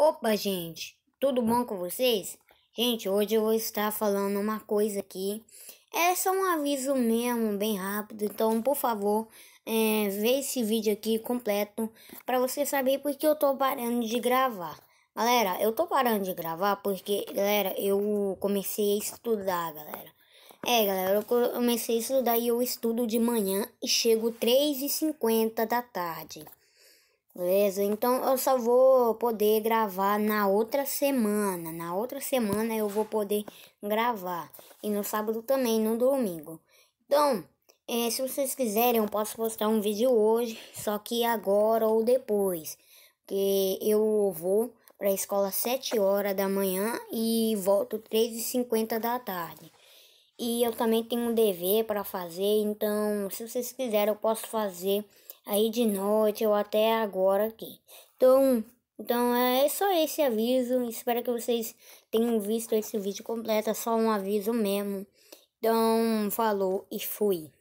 Opa, gente, tudo bom com vocês? Gente, hoje eu vou estar falando uma coisa aqui. É só um aviso mesmo, bem rápido. Então, por favor, é, vê esse vídeo aqui completo para você saber por que eu tô parando de gravar. Galera, eu tô parando de gravar porque, galera, eu comecei a estudar, galera. É, galera, eu comecei a estudar e eu estudo de manhã e chego 3h50 da tarde. Beleza? Então eu só vou poder gravar na outra semana. Na outra semana eu vou poder gravar. E no sábado também, no domingo. Então, é, se vocês quiserem, eu posso postar um vídeo hoje, só que agora ou depois. Porque eu vou para a escola às 7 horas da manhã e volto 3h50 da tarde. E eu também tenho um dever para fazer, então se vocês quiserem eu posso fazer aí de noite ou até agora aqui. Então, então é só esse aviso. Espero que vocês tenham visto esse vídeo completo. É só um aviso mesmo. Então, falou e fui.